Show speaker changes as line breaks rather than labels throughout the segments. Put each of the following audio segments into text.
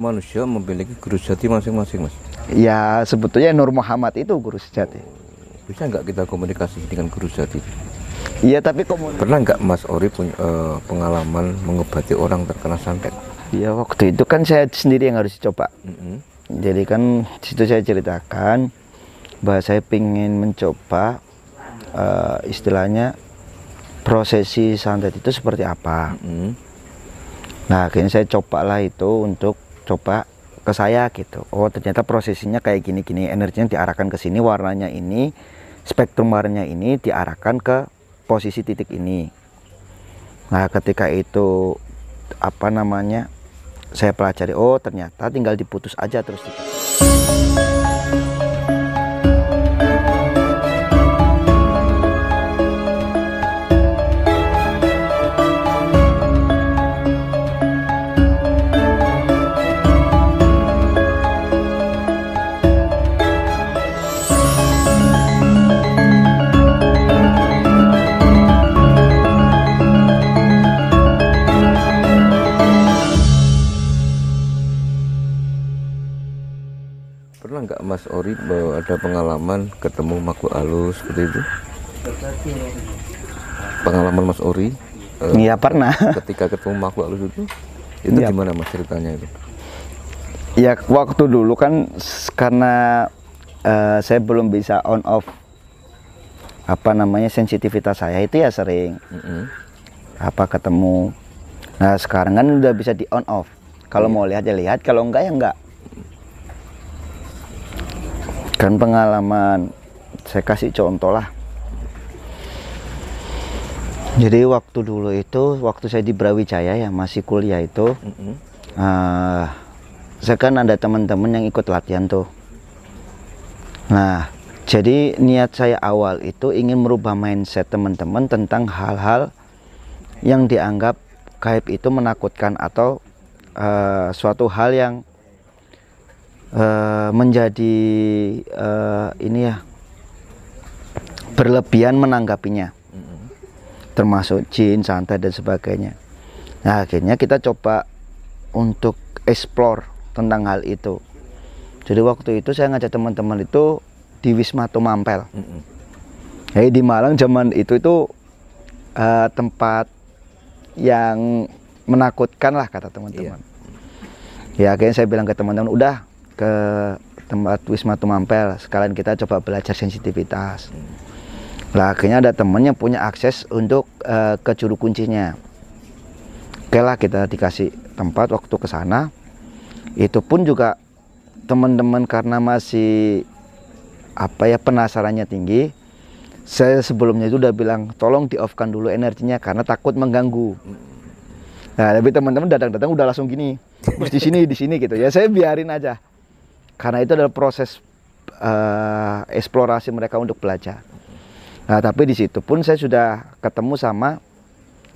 manusia memiliki guru sejati masing-masing mas
ya sebetulnya Nur Muhammad itu guru sejati
bisa nggak kita komunikasi dengan guru sejati iya tapi komunikasi pernah nggak Mas Ori punya uh, pengalaman mengobati orang terkena santet iya waktu itu kan saya
sendiri yang harus dicoba. mm -hmm. jadi kan situ saya ceritakan bahwa saya ingin mencoba uh, istilahnya prosesi santet itu seperti apa mm -hmm. nah akhirnya saya cobalah itu untuk coba ke saya gitu oh ternyata prosesinya kayak gini gini energinya diarahkan ke sini warnanya ini spektrum warnanya ini diarahkan ke posisi titik ini nah ketika itu apa namanya saya pelajari oh ternyata tinggal diputus aja terus
Mas Ori ada pengalaman ketemu makhluk halus seperti itu? Pengalaman Mas Ori? Eh, iya uh, pernah. Ketika ketemu makhluk halus itu, itu ya. gimana Mas ceritanya itu?
Ya waktu dulu kan karena uh, saya belum bisa on off apa namanya sensitivitas saya itu ya sering mm -hmm. apa ketemu. Nah sekarang kan udah bisa di on off. Kalau mm -hmm. mau lihat ya lihat, kalau enggak ya enggak dan pengalaman saya kasih contoh lah jadi waktu dulu itu waktu saya di Brawijaya ya masih kuliah itu mm -hmm. uh, saya kan ada teman-teman yang ikut latihan tuh nah jadi niat saya awal itu ingin merubah mindset teman-teman tentang hal-hal yang dianggap gaib itu menakutkan atau uh, suatu hal yang Eh, menjadi uh, ini ya berlebihan menanggapinya termasuk jin santai dan sebagainya nah akhirnya kita coba untuk explore tentang hal itu jadi waktu itu saya ngajak teman-teman itu di Wisma Tumampel jadi di Malang zaman itu itu uh, tempat yang menakutkan lah kata teman-teman iya. ya akhirnya saya bilang ke teman-teman udah ke tempat Wisma Tumampel sekalian kita coba belajar sensitivitas lah akhirnya ada yang punya akses untuk uh, ke juru kuncinya oke lah kita dikasih tempat waktu ke sana itu pun juga teman-teman karena masih apa ya penasarannya tinggi saya sebelumnya itu udah bilang tolong di off kan dulu energinya karena takut mengganggu nah tapi teman-teman datang-datang udah langsung gini terus di sini di sini gitu ya saya biarin aja karena itu adalah proses uh, eksplorasi mereka untuk belajar. Nah, tapi di situ pun saya sudah ketemu sama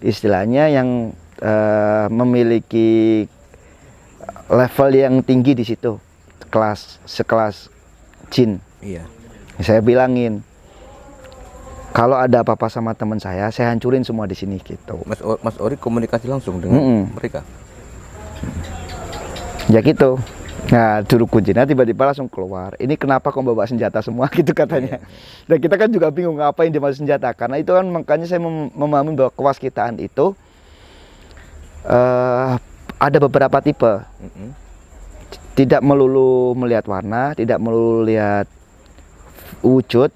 istilahnya yang uh, memiliki level yang tinggi di situ, kelas sekelas Jin. Iya. Saya bilangin, kalau ada apa-apa sama teman saya, saya hancurin semua di sini gitu.
Mas Mas Ori komunikasi langsung dengan mm -mm. mereka.
Ya gitu. Nah, juru kuncinya tiba-tiba langsung keluar. Ini kenapa kok bawa senjata
semua gitu katanya.
Yeah. Dan kita kan juga bingung apa yang dimaksud senjata. Karena itu kan makanya saya mem memahami bahwa kewaskitaan itu uh, ada beberapa tipe. Mm -hmm. Tidak melulu melihat warna, tidak melulu lihat wujud.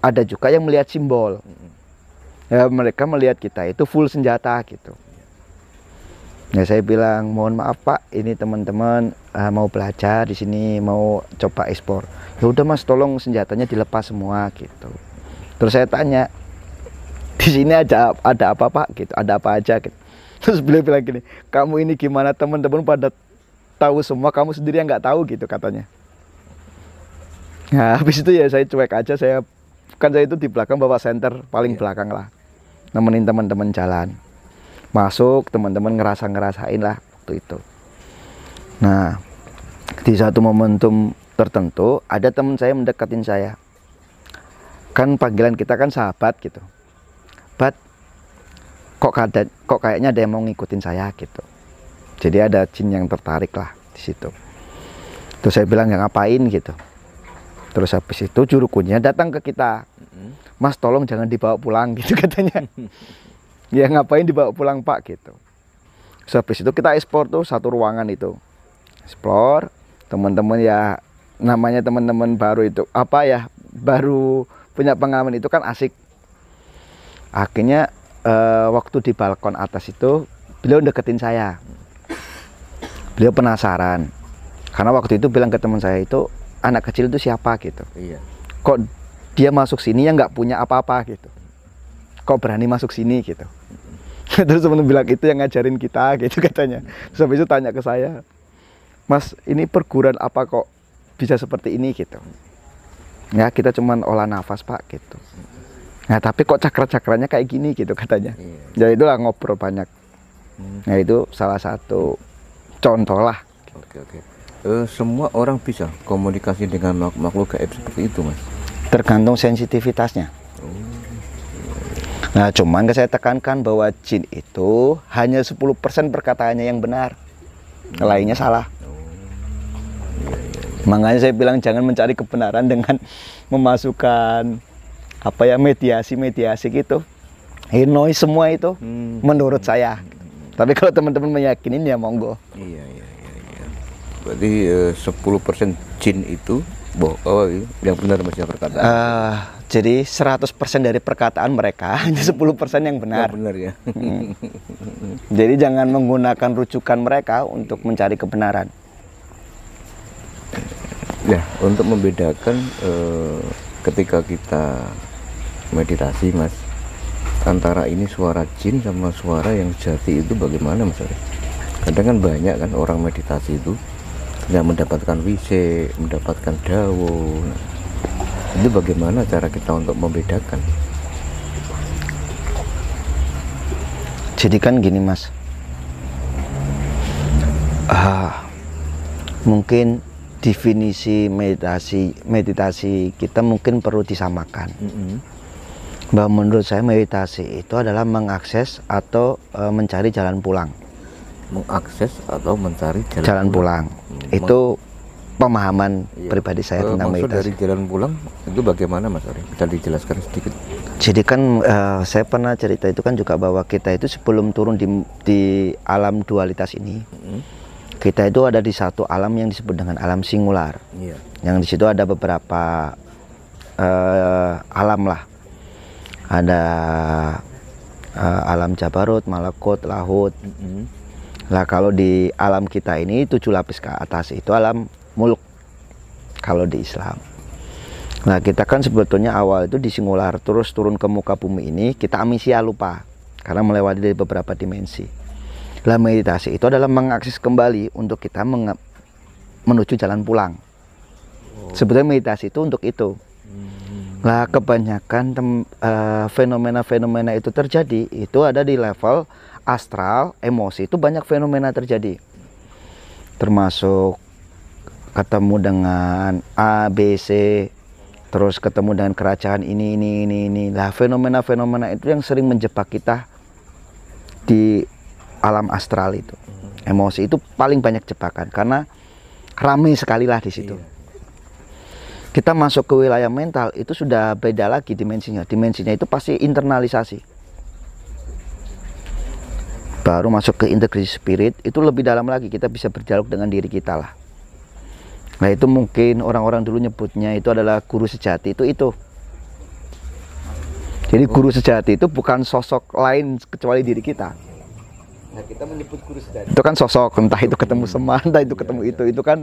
Ada juga yang melihat simbol. Mm -hmm. Ya, mereka melihat kita itu full senjata gitu. Ya saya bilang mohon maaf Pak, ini teman-teman uh, mau belajar di sini mau coba ekspor ya udah mas tolong senjatanya dilepas semua gitu terus saya tanya di sini ada ada apa pak gitu ada apa aja gitu terus beliau bilang gini kamu ini gimana teman-teman pada tahu semua kamu sendiri yang nggak tahu gitu katanya nah habis itu ya saya cuek aja saya kan saya itu di belakang bawa center paling yeah. belakang lah nemenin teman-teman jalan masuk teman-teman ngerasa ngerasain lah waktu itu nah di satu momentum tertentu ada teman saya mendekatin saya kan panggilan kita kan sahabat gitu but kok kada, kok kayaknya ada yang mau ngikutin saya gitu jadi ada jin yang tertarik lah di situ terus saya bilang ya ngapain gitu terus habis itu juru datang ke kita mas tolong jangan dibawa pulang gitu katanya ya ngapain dibawa pulang pak gitu terus habis itu kita ekspor tuh satu ruangan itu explore teman-teman ya namanya teman-teman baru itu apa ya baru punya pengalaman itu kan asik akhirnya uh, waktu di balkon atas itu beliau deketin saya beliau penasaran karena waktu itu bilang ke teman saya itu anak kecil itu siapa gitu iya. kok dia masuk sini yang nggak punya apa-apa gitu kok berani masuk sini gitu terus teman bilang itu yang ngajarin kita gitu katanya terus habis itu tanya ke saya Mas ini perguruan apa kok bisa seperti ini gitu ya kita cuman olah nafas pak gitu nah tapi kok cakra-cakranya kayak gini gitu katanya iya. Ya jadi
itulah ngobrol banyak nah itu salah satu contoh lah oke oke e, semua orang bisa komunikasi dengan makhluk gaib seperti itu mas
tergantung sensitivitasnya oh. nah cuman saya tekankan bahwa jin itu hanya 10% perkataannya yang benar hmm. lainnya salah Makanya saya bilang jangan mencari kebenaran dengan memasukkan apa ya mediasi-mediasi gitu. Hinoi semua itu hmm. menurut hmm. saya. Tapi kalau teman-teman meyakini ya monggo.
Iya iya iya. iya. Berarti eh, sepuluh persen jin itu bohong oh, iya, yang benar masih perkataan. Uh,
eh, jadi 100% dari perkataan mereka hanya 10% yang benar. Ya,
benar ya. Hmm.
Jadi jangan menggunakan rujukan mereka untuk mencari kebenaran
ya untuk membedakan eh, ketika kita meditasi mas antara ini suara jin sama suara yang sejati itu bagaimana mas kadang kan banyak kan orang meditasi itu yang mendapatkan wisi, mendapatkan dawo itu bagaimana cara kita untuk membedakan
jadi kan gini mas ah, mungkin definisi meditasi meditasi kita mungkin perlu disamakan. Mm -hmm. Bahwa menurut saya meditasi itu adalah mengakses atau e, mencari jalan pulang. Mengakses atau mencari jalan, jalan pulang. pulang. Itu pemahaman iya. pribadi saya e, tentang meditasi. dari
jalan pulang itu bagaimana Mas Ari?
Bisa dijelaskan sedikit? Jadi kan e, saya pernah cerita itu kan juga bahwa kita itu sebelum turun di, di alam dualitas ini, mm -hmm kita itu ada di satu alam yang disebut dengan alam singular. Yeah. Yang di situ ada beberapa uh, alam lah. Ada uh, alam Jabarut, Malakut, Lahut. Mm -hmm. Lah kalau di alam kita ini tujuh lapis ke atas itu alam muluk kalau di Islam. Nah kita kan sebetulnya awal itu di singular terus turun ke muka bumi ini kita amnesia lupa karena melewati dari beberapa dimensi. Lah meditasi itu adalah mengakses kembali untuk kita menge- menuju jalan pulang. Oh. Sebetulnya meditasi itu untuk itu. Hmm. Lah kebanyakan tem- eh, fenomena-fenomena itu terjadi itu ada di level astral, emosi itu banyak fenomena terjadi. Termasuk ketemu dengan A, B, C, terus ketemu dengan kerajaan ini, ini, ini, ini. Lah fenomena-fenomena itu yang sering menjebak kita di alam astral itu. Emosi itu paling banyak jebakan karena ramai sekali lah di situ. Iya. Kita masuk ke wilayah mental itu sudah beda lagi dimensinya. Dimensinya itu pasti internalisasi. Baru masuk ke integrasi spirit itu lebih dalam lagi kita bisa berdialog dengan diri kita lah. Nah itu mungkin orang-orang dulu nyebutnya itu adalah guru sejati itu itu. Jadi guru sejati itu bukan sosok lain kecuali diri
kita. Nah, kita menyebut kurus dari.
Itu kan sosok, entah itu ketemu hmm. semua, entah itu ketemu ya, itu, iya. itu kan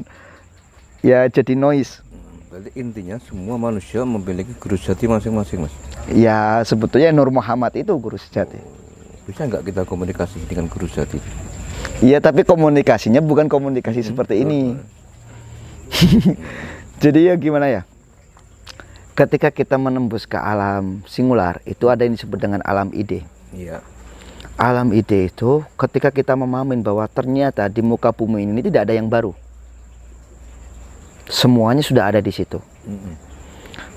ya jadi noise. Hmm, berarti intinya semua manusia memiliki guru sejati masing-masing, Mas. Ya, sebetulnya Nur Muhammad itu guru sejati. Oh, bisa
nggak kita komunikasi dengan guru sejati? Iya, tapi komunikasinya bukan komunikasi hmm, seperti betul. ini. jadi ya gimana ya? Ketika kita menembus ke alam singular, itu ada yang disebut dengan alam ide. Iya alam ide itu ketika kita memahami bahwa ternyata di muka bumi ini tidak ada yang baru. Semuanya sudah ada di situ.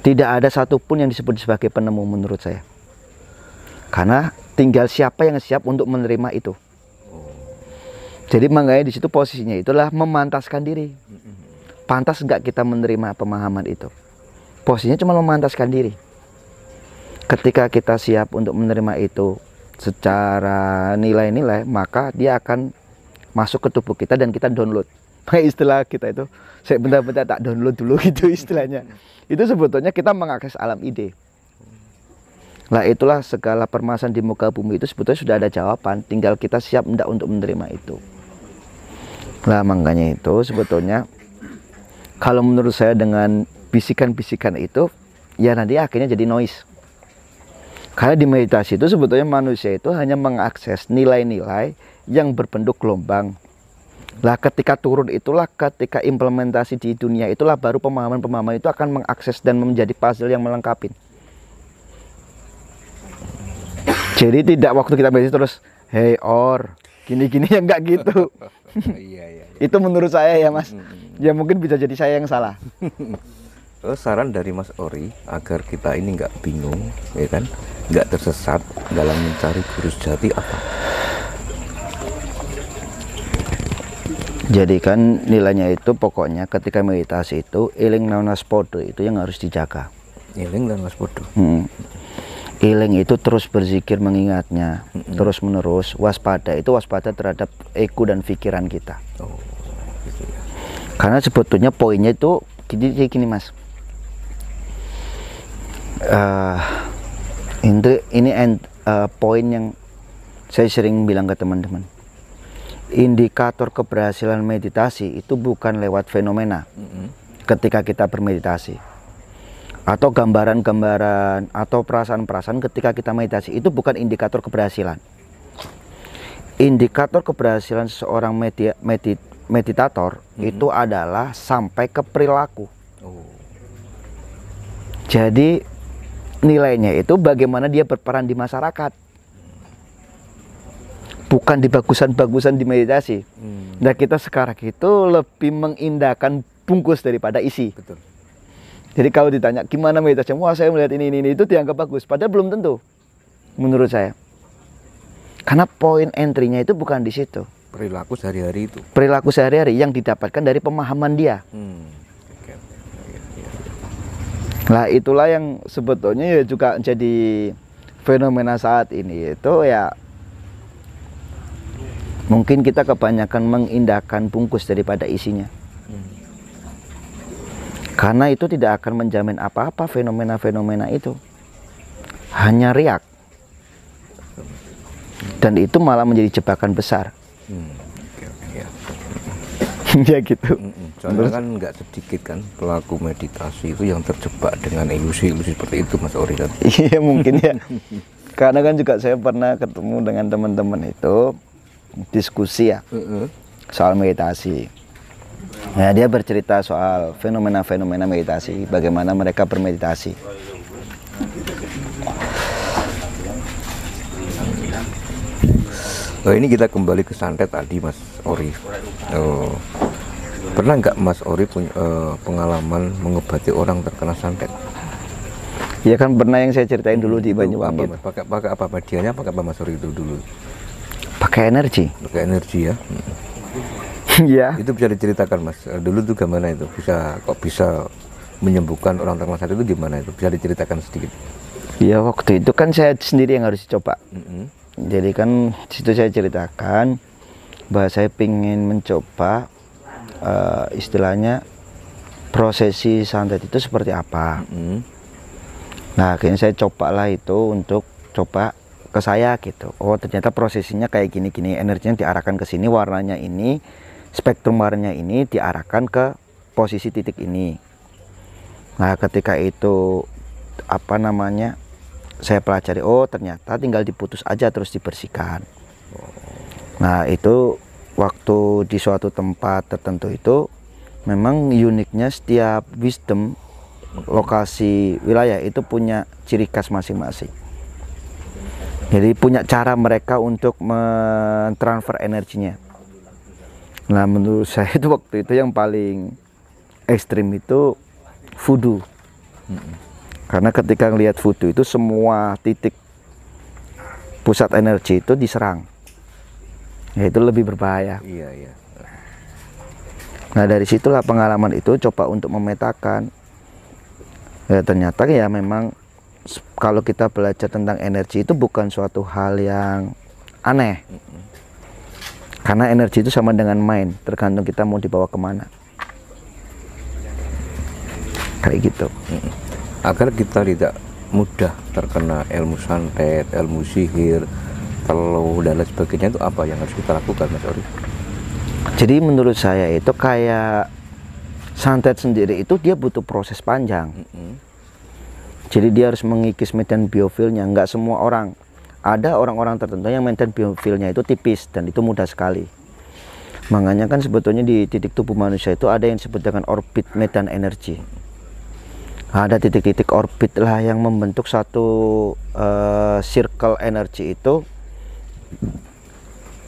Tidak ada satupun yang disebut sebagai penemu menurut saya. Karena tinggal siapa yang siap untuk menerima itu. Oh. Jadi makanya di situ posisinya itulah memantaskan diri. Pantas enggak kita menerima pemahaman itu? Posisinya cuma memantaskan diri. Ketika kita siap untuk menerima itu, secara nilai-nilai maka dia akan masuk ke tubuh kita dan kita download pakai istilah kita itu saya benar-benar tak download dulu gitu istilahnya itu sebetulnya kita mengakses alam ide lah itulah segala permasalahan di muka bumi itu sebetulnya sudah ada jawaban tinggal kita siap tidak untuk menerima itu lah makanya itu sebetulnya kalau menurut saya dengan bisikan-bisikan itu ya nanti akhirnya jadi noise karena di meditasi itu sebetulnya manusia itu hanya mengakses nilai-nilai yang berbentuk gelombang. Lah ketika turun itulah ketika implementasi di dunia itulah baru pemahaman-pemahaman itu akan mengakses dan menjadi puzzle yang melengkapi. Jadi tidak waktu kita meditasi terus hey or gini-gini ya enggak gitu. Iya, iya, iya. Itu menurut saya ya Mas. Ya mungkin bisa jadi saya yang salah.
Eh, saran dari Mas Ori agar kita ini nggak bingung ya kan nggak tersesat dalam mencari guru sejati apa Jadi kan nilainya
itu pokoknya ketika meditasi itu iling nanas podo itu yang harus dijaga
iling dan podo
hmm. Iling itu terus berzikir mengingatnya, -hmm. terus menerus waspada itu waspada terhadap ego dan pikiran kita. Oh, gitu ya. Karena sebetulnya poinnya itu jadi kayak gini mas, uh, eh, ini ini end uh, poin yang saya sering bilang ke teman-teman indikator keberhasilan meditasi itu bukan lewat fenomena mm -hmm. ketika kita bermeditasi atau gambaran-gambaran atau perasaan-perasaan ketika kita meditasi itu bukan indikator keberhasilan indikator keberhasilan seorang media, medi, meditator mm hmm. itu adalah sampai ke perilaku. Oh. Jadi nilainya itu bagaimana dia berperan di masyarakat bukan di bagusan-bagusan di meditasi hmm. nah kita sekarang itu lebih mengindahkan bungkus daripada isi Betul. jadi kalau ditanya gimana meditasi wah saya melihat ini ini, ini itu dianggap bagus padahal belum tentu menurut saya karena poin entry-nya itu bukan di situ
perilaku sehari-hari itu
perilaku sehari-hari yang didapatkan dari pemahaman dia hmm Nah itulah yang sebetulnya ya juga jadi fenomena saat ini itu ya mungkin kita kebanyakan mengindahkan bungkus daripada isinya. Karena itu tidak akan menjamin apa-apa fenomena-fenomena itu. Hanya riak. Dan itu malah menjadi jebakan besar.
Hmm dia gitu. Soalnya Terus, kan nggak sedikit kan pelaku meditasi itu yang terjebak dengan ilusi-ilusi seperti itu Mas Ori kan. Iya mungkin ya.
Karena kan juga saya pernah ketemu dengan teman-teman itu diskusi ya uh -uh. soal meditasi. Nah, dia bercerita soal fenomena-fenomena meditasi, bagaimana mereka bermeditasi
oh, ini kita kembali ke santet tadi Mas Ori oh. pernah nggak Mas Ori punya uh, pengalaman mengobati orang terkena santet ya kan pernah yang saya ceritain dulu di Banyuwangi pakai pakai apa medianya pakai apa Mas Ori itu dulu pakai energi pakai energi ya Iya. Itu bisa diceritakan mas. Eh, dulu tuh gimana itu bisa kok bisa menyembuhkan orang terkena santet itu gimana itu bisa diceritakan sedikit. Iya waktu itu kan saya sendiri yang harus coba. Mm -hmm jadi kan
situ saya ceritakan bahwa saya ingin mencoba uh, istilahnya prosesi santet itu seperti apa. Mm-hmm. Nah akhirnya saya coba lah itu untuk coba ke saya gitu. Oh ternyata prosesinya kayak gini-gini, energinya diarahkan ke sini, warnanya ini, spektrum warnanya ini diarahkan ke posisi titik ini. Nah ketika itu apa namanya saya pelajari oh ternyata tinggal diputus aja terus dibersihkan nah itu waktu di suatu tempat tertentu itu memang uniknya setiap wisdom lokasi wilayah itu punya ciri khas masing-masing jadi punya cara mereka untuk mentransfer energinya nah menurut saya itu waktu itu yang paling ekstrim itu voodoo karena ketika ngelihat foto itu semua titik pusat energi itu diserang. Ya itu lebih berbahaya. Iya, iya. Nah dari situlah pengalaman itu coba untuk memetakan. Ya ternyata ya memang kalau kita belajar tentang energi itu bukan suatu hal yang aneh. Karena energi itu sama dengan main, tergantung kita mau dibawa kemana.
Kayak gitu agar kita tidak mudah terkena ilmu santet, ilmu sihir, kalau dan lain sebagainya itu apa yang harus kita lakukan Mas Ori?
Jadi menurut saya itu kayak santet sendiri itu dia butuh proses panjang. Mm -hmm. Jadi dia harus mengikis medan biofilnya. Enggak semua orang. Ada orang-orang tertentu yang medan biofilnya itu tipis dan itu mudah sekali. Makanya kan sebetulnya di titik tubuh manusia itu ada yang disebut dengan orbit medan energi ada titik-titik orbit lah yang membentuk satu uh, circle energi itu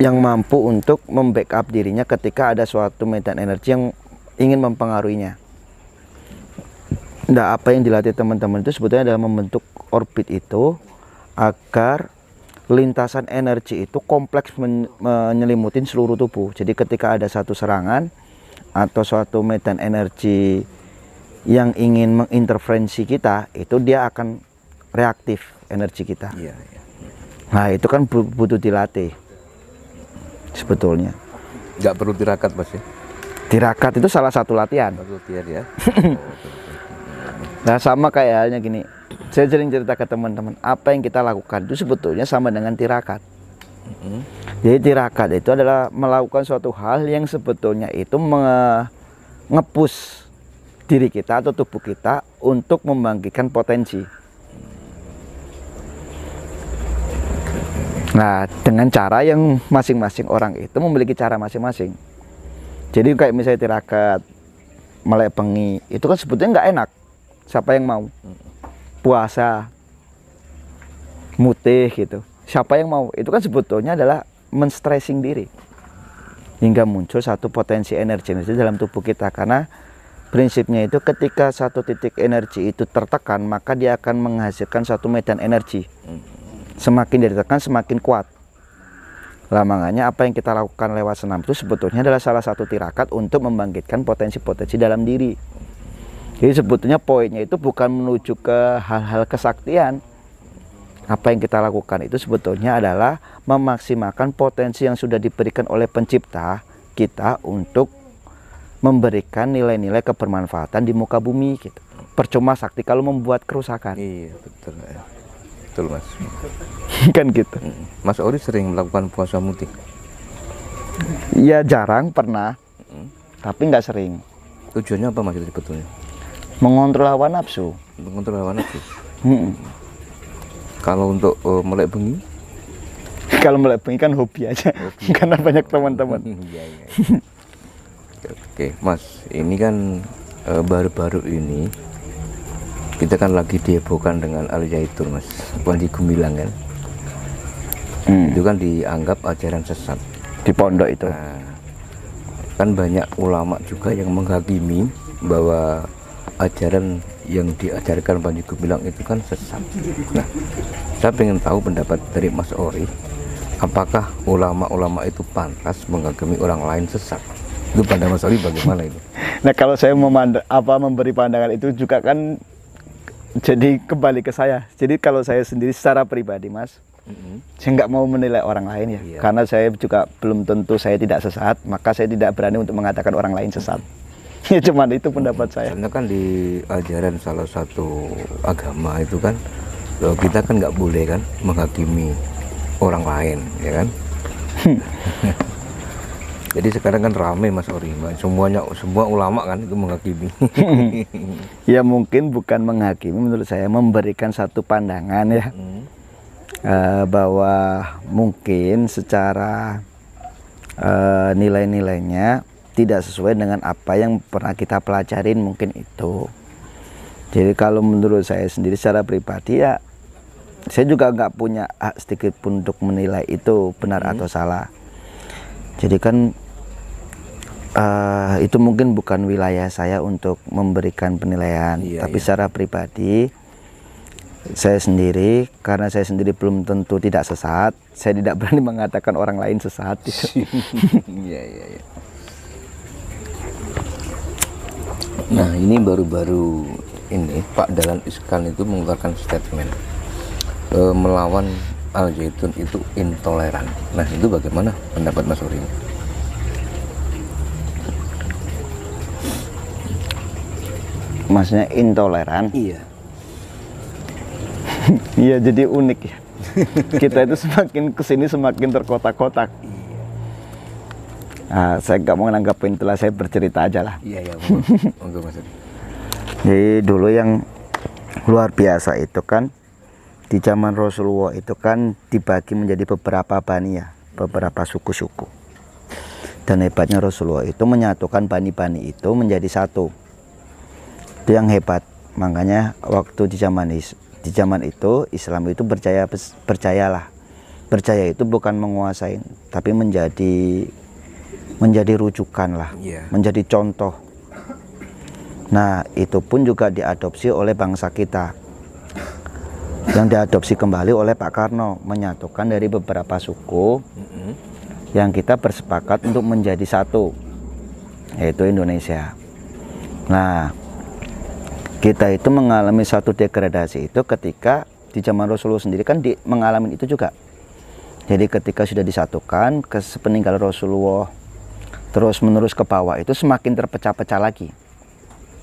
yang mampu untuk membackup dirinya ketika ada suatu medan energi yang ingin mempengaruhinya. Nah, apa yang dilatih teman-teman itu sebetulnya adalah membentuk orbit itu agar lintasan energi itu kompleks men menyelimutin seluruh tubuh. Jadi ketika ada satu serangan atau suatu medan energi yang ingin mengintervensi kita itu dia akan reaktif energi kita. Iya, iya. Nah itu kan butuh dilatih sebetulnya. Nggak perlu tirakat mas ya? Tirakat itu salah satu latihan. latihan ya. nah sama kayak halnya gini, saya sering cerita ke teman-teman apa yang kita lakukan itu sebetulnya sama dengan tirakat. Mm-hmm. Jadi tirakat itu adalah melakukan suatu hal yang sebetulnya itu mengepus diri kita atau tubuh kita untuk membangkitkan potensi. Nah, dengan cara yang masing-masing orang itu memiliki cara masing-masing. Jadi kayak misalnya tirakat, melepengi, itu kan sebetulnya nggak enak. Siapa yang mau? Puasa, mutih gitu. Siapa yang mau? Itu kan sebetulnya adalah menstressing diri. Hingga muncul satu potensi energi, energi dalam tubuh kita. Karena Prinsipnya itu ketika satu titik energi itu tertekan, maka dia akan menghasilkan satu medan energi. Semakin dia ditekan, semakin kuat. lamangannya apa yang kita lakukan lewat senam itu sebetulnya adalah salah satu tirakat untuk membangkitkan potensi-potensi dalam diri. Jadi sebetulnya poinnya itu bukan menuju ke hal-hal kesaktian. Apa yang kita lakukan itu sebetulnya adalah memaksimalkan potensi yang sudah diberikan oleh pencipta kita untuk memberikan nilai-nilai kebermanfaatan di muka bumi gitu. Percuma sakti kalau membuat kerusakan.
Iya, betul. Ya. Betul, Mas. kan gitu. Mas Ori sering melakukan puasa mutih. Iya jarang pernah, tapi nggak sering. Tujuannya apa mas itu sebetulnya? Mengontrol hawa nafsu. Mengontrol hawa nafsu. Hmm. Kalau untuk uh, melek bengi? Kalau melek bengi
kan hobi aja, hobi. karena banyak teman-teman. Iya, iya. iya
oke, mas ini kan eh, baru-baru e, ini kita kan lagi dihebohkan dengan Al Zaitun mas Panji Gumilang kan hmm. itu kan dianggap ajaran sesat di pondok itu nah, kan banyak ulama juga yang menghakimi bahwa ajaran yang diajarkan Panji Gumilang itu kan sesat nah saya pengen tahu pendapat dari Mas Ori apakah ulama-ulama itu pantas menghakimi orang lain sesat itu pandangan Mas Ali bagaimana itu? Nah kalau saya memandang, apa memberi pandangan itu juga kan jadi
kembali ke saya. Jadi kalau saya sendiri secara pribadi Mas, Mm-hmm. Saya nggak mau menilai orang lain ya, yeah. karena saya juga belum tentu saya tidak sesat, maka saya tidak berani untuk mengatakan orang lain sesat.
Mm-hmm. ya cuman itu pendapat saya. Karena kan di ajaran salah satu agama itu kan kita kan nggak boleh kan menghakimi orang lain, ya kan? jadi sekarang kan ramai Mas Ori, semuanya semua ulama kan itu menghakimi. ya mungkin bukan menghakimi, menurut saya memberikan
satu pandangan ya hmm. uh, bahwa mungkin secara uh, nilai-nilainya tidak sesuai dengan apa yang pernah kita pelajarin mungkin itu. Jadi kalau menurut saya sendiri secara pribadi ya saya juga nggak punya hak sedikit pun untuk menilai itu benar hmm. atau salah. Jadi kan uh, itu mungkin bukan wilayah saya untuk memberikan penilaian, iya, tapi iya. secara pribadi saya sendiri karena saya sendiri belum tentu tidak sesat, saya tidak berani mengatakan orang lain sesat.
Iya iya iya. Nah, ini baru-baru ini Pak Dalan Iskan itu mengeluarkan statement e, melawan Al Jaitun itu intoleran. Nah, itu bagaimana pendapat Mas Uri? maksudnya intoleran iya
iya jadi unik ya kita itu semakin kesini semakin terkotak-kotak iya. Nah, saya nggak mau nanggapin itulah saya bercerita aja lah
iya iya Untuk maksudnya.
jadi dulu yang luar biasa itu kan di zaman Rasulullah itu kan dibagi menjadi beberapa bani ya beberapa suku-suku dan hebatnya Rasulullah itu menyatukan bani-bani itu menjadi satu itu yang hebat makanya waktu di zaman di zaman itu Islam itu percaya percayalah percaya itu bukan menguasai tapi menjadi menjadi rujukan lah yeah. menjadi contoh nah itu pun juga diadopsi oleh bangsa kita yang diadopsi kembali oleh Pak Karno menyatukan dari beberapa suku mm -hmm. yang kita bersepakat untuk menjadi satu yaitu Indonesia nah kita itu mengalami satu degradasi itu ketika di zaman Rasulullah sendiri kan di, mengalami itu juga. Jadi ketika sudah disatukan ke sepeninggal Rasulullah terus menerus ke bawah itu semakin terpecah-pecah lagi.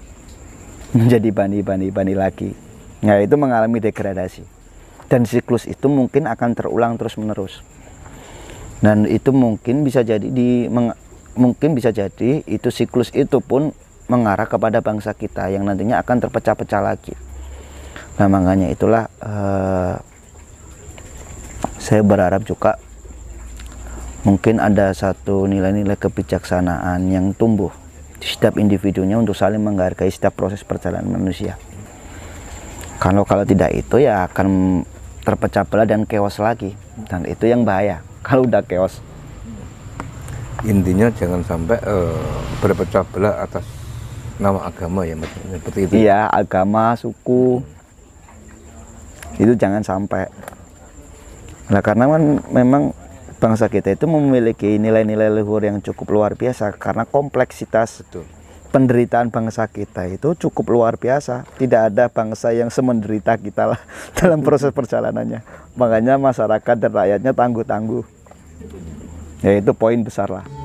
Menjadi bani-bani-bani lagi. Nah, itu mengalami degradasi. Dan siklus itu mungkin akan terulang terus-menerus. Dan itu mungkin bisa jadi di mungkin bisa jadi itu siklus itu pun mengarah kepada bangsa kita yang nantinya akan terpecah-pecah lagi. Nah makanya itulah eh, saya berharap juga mungkin ada satu nilai-nilai kebijaksanaan yang tumbuh di setiap individunya untuk saling menghargai setiap proses perjalanan manusia. Kalau kalau tidak itu ya akan terpecah belah dan keos lagi dan itu yang bahaya kalau udah
keos. intinya jangan sampai uh, eh, berpecah belah atas nama agama ya seperti itu iya agama suku
itu jangan sampai nah karena kan memang bangsa kita itu memiliki nilai-nilai luhur yang cukup luar biasa karena kompleksitas itu. penderitaan bangsa kita itu cukup luar biasa tidak ada bangsa yang semenderita kita lah dalam proses perjalanannya makanya masyarakat dan rakyatnya tangguh-tangguh ya itu poin besar lah